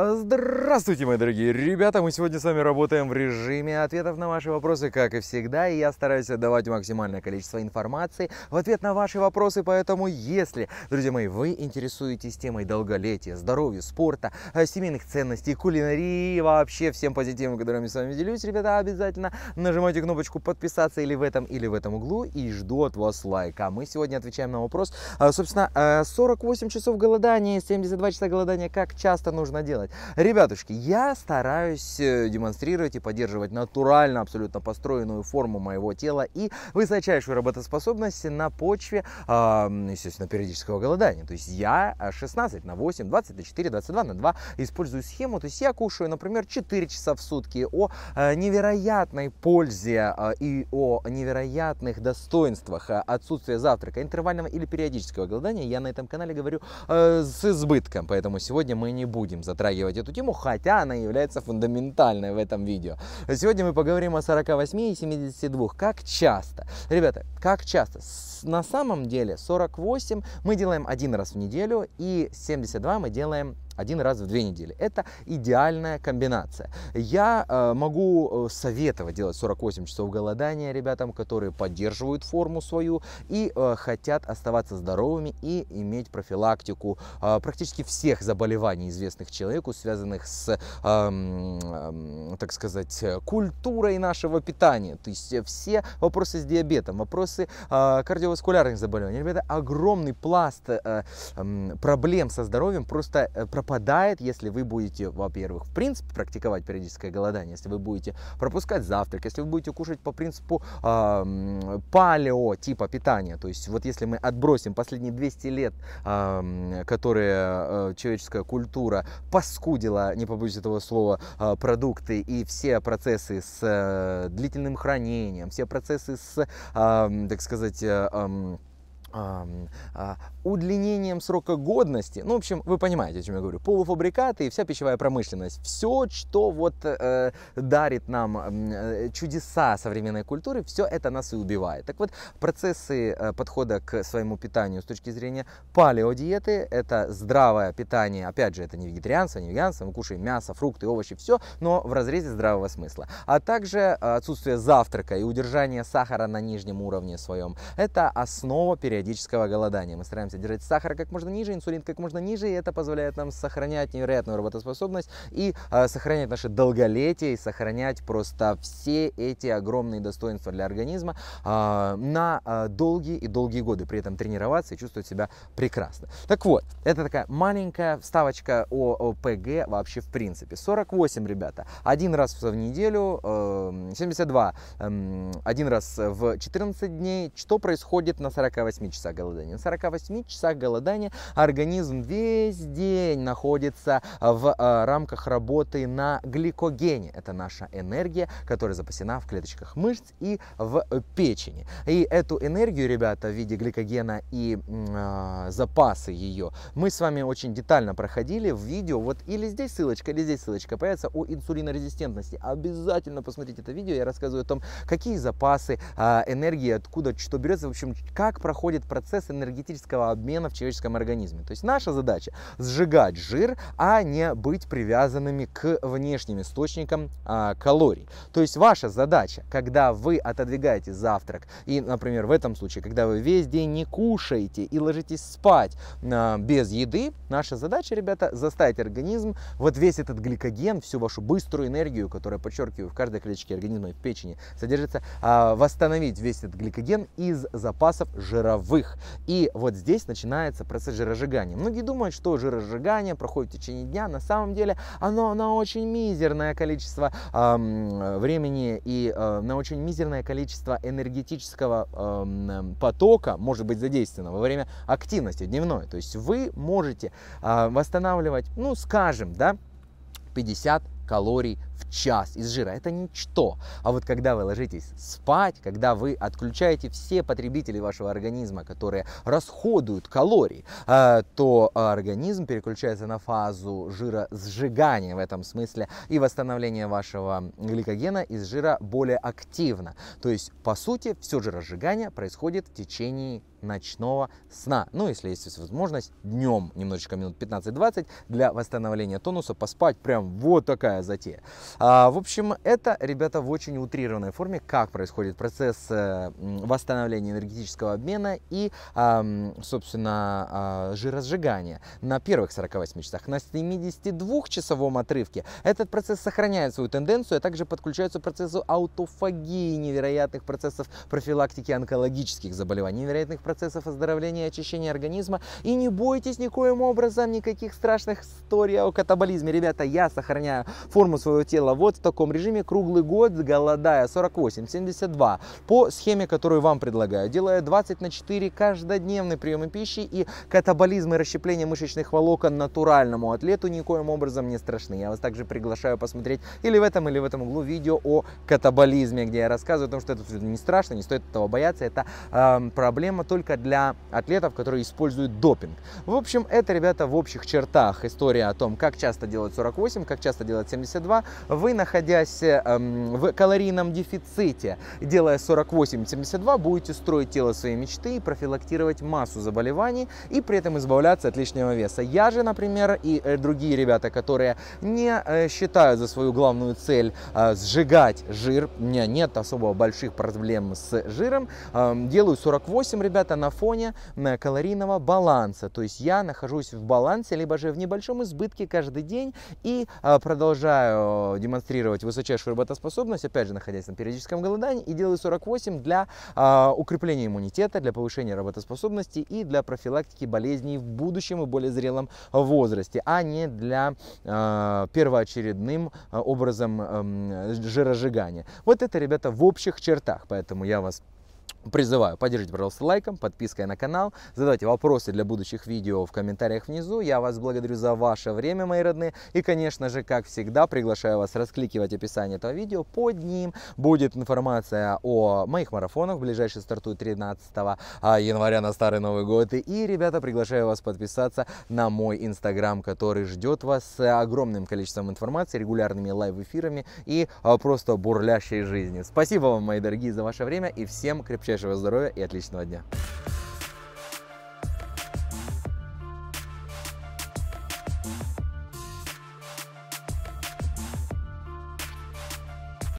А, здравствуйте, мои дорогие ребята! Мы сегодня с вами работаем в режиме ответов на ваши вопросы, как и всегда, и я стараюсь отдавать максимальное количество информации в ответ на ваши вопросы, поэтому если, друзья мои, вы интересуетесь темой долголетия, здоровья, спорта, э, семейных ценностей, кулинарии, вообще всем позитивом, которым я с вами делюсь, ребята, обязательно нажимайте кнопочку подписаться или в этом, или в этом углу, и жду от вас лайка. Мы сегодня отвечаем на вопрос, э, собственно, 48 э, часов голодания, 72 часа голодания, как часто нужно делать? делать. Ребятушки, я стараюсь э, демонстрировать и поддерживать натурально абсолютно построенную форму моего тела и высочайшую работоспособность на почве, а, естественно, периодического голодания. То есть я 16 а, на 8, 20 на 4, 22 на 2 использую схему. То есть я кушаю, например, 4 часа в сутки о э, невероятной пользе а, и о невероятных достоинствах отсутствия завтрака, интервального или периодического голодания я на этом канале говорю э, с избытком, поэтому сегодня мы не будем затрагивать затрагивать эту тему, хотя она является фундаментальной в этом видео. Сегодня мы поговорим о 48 и 72. Как часто? Ребята, как часто? На самом деле 48 мы делаем один раз в неделю и 72 мы делаем один раз в две недели. Это идеальная комбинация. Я э, могу э, советовать делать 48 часов голодания ребятам, которые поддерживают форму свою и э, хотят оставаться здоровыми и иметь профилактику э, практически всех заболеваний, известных человеку, связанных с, эм, эм, так сказать, культурой нашего питания. То есть все вопросы с диабетом, вопросы э, кардиоваскулярных заболеваний. Ребята, огромный пласт э, эм, проблем со здоровьем просто пропадает пропадает, если вы будете, во-первых, в принципе, практиковать периодическое голодание, если вы будете пропускать завтрак, если вы будете кушать по принципу э, палео типа питания, то есть вот если мы отбросим последние 200 лет, э, которые э, человеческая культура поскудила, не побоюсь этого слова, э, продукты и все процессы с э, длительным хранением, все процессы с, э, так сказать, э, э, а, удлинением срока годности. Ну, в общем, вы понимаете, о чем я говорю. Полуфабрикаты и вся пищевая промышленность. Все, что вот э, дарит нам э, чудеса современной культуры, все это нас и убивает. Так вот, процессы э, подхода к своему питанию с точки зрения палеодиеты, это здравое питание, опять же, это не вегетарианство, не веганство, мы кушаем мясо, фрукты, овощи, все, но в разрезе здравого смысла. А также э, отсутствие завтрака и удержание сахара на нижнем уровне своем, это основа переориентации периодического голодания. Мы стараемся держать сахар как можно ниже, инсулин как можно ниже, и это позволяет нам сохранять невероятную работоспособность и э, сохранять наше долголетие, и сохранять просто все эти огромные достоинства для организма э, на э, долгие и долгие годы, при этом тренироваться и чувствовать себя прекрасно. Так вот, это такая маленькая вставочка о, о ПГ вообще в принципе. 48, ребята, один раз в неделю, э, 72, э, один раз в 14 дней. Что происходит на 48 48 часах голодания. На 48 часах голодания организм весь день находится в э, рамках работы на гликогене. Это наша энергия, которая запасена в клеточках мышц и в печени. И эту энергию, ребята, в виде гликогена и э, запасы ее, мы с вами очень детально проходили в видео. Вот или здесь ссылочка, или здесь ссылочка появится о инсулинорезистентности. Обязательно посмотрите это видео. Я рассказываю о том, какие запасы э, энергии, откуда что берется. В общем, как проходит усиливает процесс энергетического обмена в человеческом организме. То есть наша задача сжигать жир, а не быть привязанными к внешним источникам а, калорий. То есть ваша задача, когда вы отодвигаете завтрак, и, например, в этом случае, когда вы весь день не кушаете и ложитесь спать а, без еды, наша задача, ребята, заставить организм вот весь этот гликоген, всю вашу быструю энергию, которая, подчеркиваю, в каждой клеточке организма и в печени содержится, а, восстановить весь этот гликоген из запасов жиров живых. И вот здесь начинается процесс жиросжигания. Многие думают, что жиросжигание проходит в течение дня. На самом деле оно на очень мизерное количество э, времени и э, на очень мизерное количество энергетического э, потока может быть задействовано во время активности дневной. То есть вы можете э, восстанавливать, ну скажем, да, 50 калорий в час из жира, это ничто. А вот когда вы ложитесь спать, когда вы отключаете все потребители вашего организма, которые расходуют калории, э, то э, организм переключается на фазу жиросжигания в этом смысле и восстановления вашего гликогена из жира более активно. То есть, по сути, все жиросжигание происходит в течение ночного сна. Ну, если есть возможность, днем немножечко минут 15-20 для восстановления тонуса поспать. Прям вот такая затея. А, в общем, это, ребята, в очень утрированной форме, как происходит процесс э, восстановления энергетического обмена и, а, собственно, а, жиросжигания на первых 48 часах. На 72-часовом отрывке этот процесс сохраняет свою тенденцию, а также подключается к процессу аутофагии невероятных процессов профилактики онкологических заболеваний, невероятных процессов оздоровления и очищения организма. И не бойтесь никоим образом никаких страшных историй о катаболизме. Ребята, я сохраняю форму своего тела висела вот в таком режиме круглый год, голодая 48-72 по схеме, которую вам предлагаю, делая 20 на 4 каждодневные прием пищи и катаболизм и расщепление мышечных волокон натуральному атлету никоим образом не страшны. Я вас также приглашаю посмотреть или в этом, или в этом углу видео о катаболизме, где я рассказываю о том, что это не страшно, не стоит этого бояться, это э, проблема только для атлетов, которые используют допинг. В общем, это, ребята, в общих чертах история о том, как часто делать 48, как часто делать 72 вы, находясь эм, в калорийном дефиците, делая 48-72, будете строить тело своей мечты и профилактировать массу заболеваний и при этом избавляться от лишнего веса. Я же, например, и э, другие ребята, которые не э, считают за свою главную цель э, сжигать жир, у меня нет особо больших проблем с жиром, эм, делаю 48, ребята, на фоне калорийного баланса. То есть я нахожусь в балансе, либо же в небольшом избытке каждый день и продолжаю демонстрировать высочайшую работоспособность, опять же, находясь на периодическом голодании, и делаю 48 для э, укрепления иммунитета, для повышения работоспособности и для профилактики болезней в будущем и более зрелом возрасте, а не для э, первоочередным а, образом э, жиросжигания. Вот это, ребята, в общих чертах, поэтому я вас Призываю, поддержите, пожалуйста, лайком, подпиской на канал, задавайте вопросы для будущих видео в комментариях внизу. Я вас благодарю за ваше время, мои родные. И, конечно же, как всегда, приглашаю вас раскликивать описание этого видео. Под ним будет информация о моих марафонах. Ближайший стартует 13 а, января на Старый Новый год. И, ребята, приглашаю вас подписаться на мой инстаграм, который ждет вас с огромным количеством информации, регулярными лайв-эфирами и а, просто бурлящей жизнью. Спасибо вам, мои дорогие, за ваше время и всем крепкого крепчайшего здоровья и отличного дня.